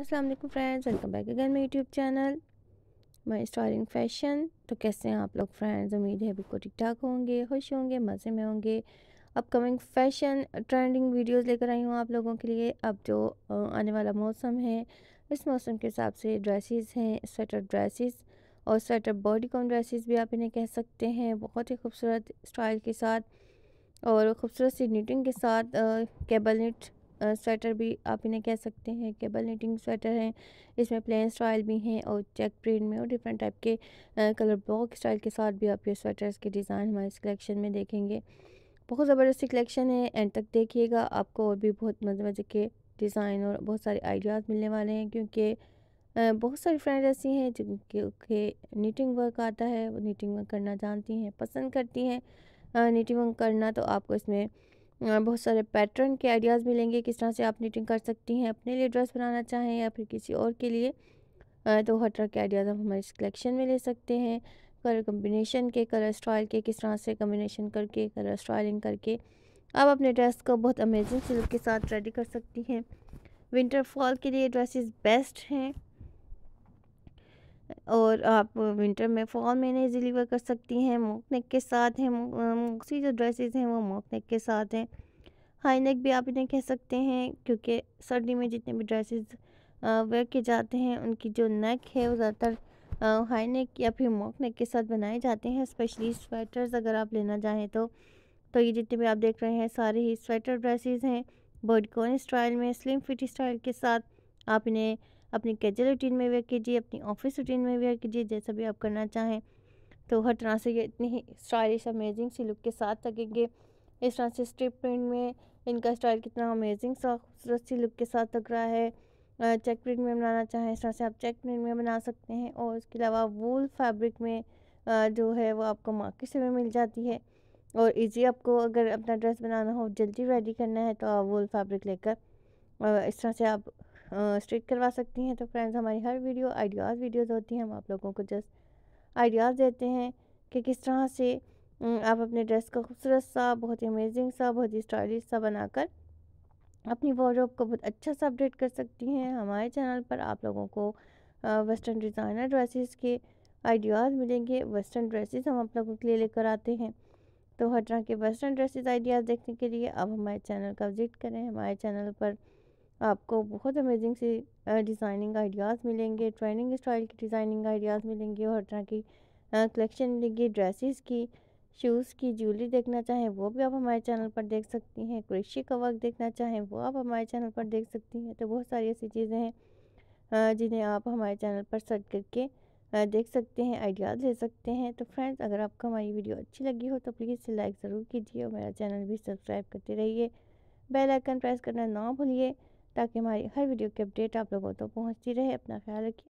अस्सलाम वालेकुम friends welcome back again मेरे YouTube channel my star in fashion तो कैसे हैं आप लोग फ्रेंड्स उम्मीद है बिल्कुल ठीक ठाक होंगे खुश होंगे मज़े में होंगे अपकमिंग फैशन ट्रेंडिंग वीडियोस लेकर आई हूँ आप लोगों के लिए अब जो आने वाला मौसम है इस मौसम के हिसाब से ड्रेसेस हैं स्वेटर ड्रेसेस और स्वेटर बॉडी कॉन ड्रेसेस भी आप इन्हें कह सकते हैं बहुत ही खूबसूरत स्टाइल के साथ और ख़ूबसूरत सी नीटिंग के साथ केबल नीट स्वेटर भी आप इन्हें कह सकते हैं केबल नीटिंग स्वेटर हैं इसमें प्लेन स्टाइल भी हैं और चेक प्रिंट में और डिफरेंट टाइप के कलर ब्लॉक स्टाइल के साथ भी आप ये स्वेटर्स के डिज़ाइन हमारे इस कलेक्शन में देखेंगे बहुत ज़बरदस्त कलेक्शन है एंड तक देखिएगा आपको और भी बहुत मज़े मज़े के डिज़ाइन और बहुत सारे आइडियाज़ मिलने वाले हैं क्योंकि बहुत सारी फ्रेंड ऐसी हैं जिनके नीटिंग वर्क आता है वो नीटिंग वर्क करना जानती हैं पसंद करती हैं नीटिंग वर्क करना तो आपको इसमें बहुत सारे पैटर्न के आइडियाज़ मिलेंगे किस तरह से आप नीटिंग कर सकती हैं अपने लिए ड्रेस बनाना चाहें या फिर किसी और के लिए तो हर तरह के आइडियाज़ आप हमारे इस कलेक्शन में ले सकते हैं कलर कम्बिनेशन के कलर स्टाइल के किस तरह से कम्बिनेशन करके कलर स्टाइलिंग करके आप अपने ड्रेस को बहुत अमेजिंग सिल्क के साथ रेडी कर सकती हैं विंटर फॉल के लिए ड्रेसेस बेस्ट हैं और आप विंटर में फॉल में इन्हें डिलीवर कर सकती हैं मोक नेक के साथ हैं मोक्सी जो ड्रेसेस हैं वो मोक नेक के साथ हैं हाई नेक भी आप इन्हें कह सकते हैं क्योंकि सर्दी में जितने भी ड्रेसेस वेयर किए जाते हैं उनकी जो नेक है वो ज़्यादातर हाई नेक या फिर मोक नेक के साथ बनाए जाते हैं स्पेशली स्वेटर्स अगर आप लेना चाहें तो तो ये जितने भी आप देख रहे हैं सारे ही स्वेटर ड्रेसेस हैं बर्डकॉन स्टाइल में स्लिम फिट स्टाइल के साथ आप इन्हें अपनी कैजुअल रूटीन में वेयर कीजिए अपनी ऑफिस रूटीन में वेयर कीजिए जैसा भी आप करना चाहें तो हर तरह से ये इतनी ही स्टाइलिश अमेजिंग सी लुक के साथ लगेंगे इस तरह से स्ट्रिप प्रिंट में इनका स्टाइल कितना अमेजिंग सा खूबसूरत सी लुक के साथ लग रहा है चेक प्रिंट में बनाना चाहें इस तरह से आप चेक प्रिंट में बना सकते हैं और उसके अलावा वूल फैब्रिक में जो है वो आपको मार्केट से भी मिल जाती है और इजी आपको अगर अपना ड्रेस बनाना हो जल्दी रेडी करना है तो आप वूल फैब्रिक लेकर इस तरह से आप स्ट्रेट करवा सकती हैं तो फ्रेंड्स हमारी हर वीडियो आइडियाज़ वीडियोज़ होती हैं हम आप लोगों को जस्ट आइडियाज़ देते हैं कि किस तरह से आप अपने ड्रेस को खूबसूरत सा बहुत ही अमेजिंग सा बहुत ही स्टाइलिश सा बनाकर अपनी वॉर्डरोब को बहुत अच्छा सा अपडेट कर सकती हैं हमारे चैनल पर आप लोगों को वेस्टर्न डिज़ाइनर ड्रेसेस के आइडियाज़ मिलेंगे वेस्टर्न ड्रेसेस हम आप लोगों के लिए लेकर आते हैं तो हर तरह के वेस्टर्न ड्रेसेस आइडियाज़ देखने के लिए आप हमारे चैनल का विज़िट करें हमारे चैनल पर आपको बहुत अमेजिंग सी डिज़ाइनिंग आइडियाज़ मिलेंगे ट्रेंडिंग स्टाइल की डिज़ाइनिंग आइडियाज़ मिलेंगे और तरह की कलेक्शन मिलेंगी ड्रेसेस की शूज़ की ज्वेलरी देखना चाहें वो भी आप हमारे चैनल पर देख सकती हैं कृषि का वर्क देखना चाहें वो आप हमारे चैनल पर देख सकती हैं तो बहुत सारी ऐसी चीज़ें हैं जिन्हें आप हमारे चैनल पर सर्च करके देख सकते हैं आइडियाज़ ले सकते हैं तो फ्रेंड्स अगर आपको हमारी वीडियो अच्छी लगी हो तो प्लीज़ लाइक ज़रूर कीजिए और मेरा चैनल भी सब्सक्राइब करते रहिए बेल आइकन प्रेस करना ना भूलिए ताकि हमारी हर वीडियो की अपडेट आप लोगों तक तो पहुँचती रहे अपना ख्याल रखिए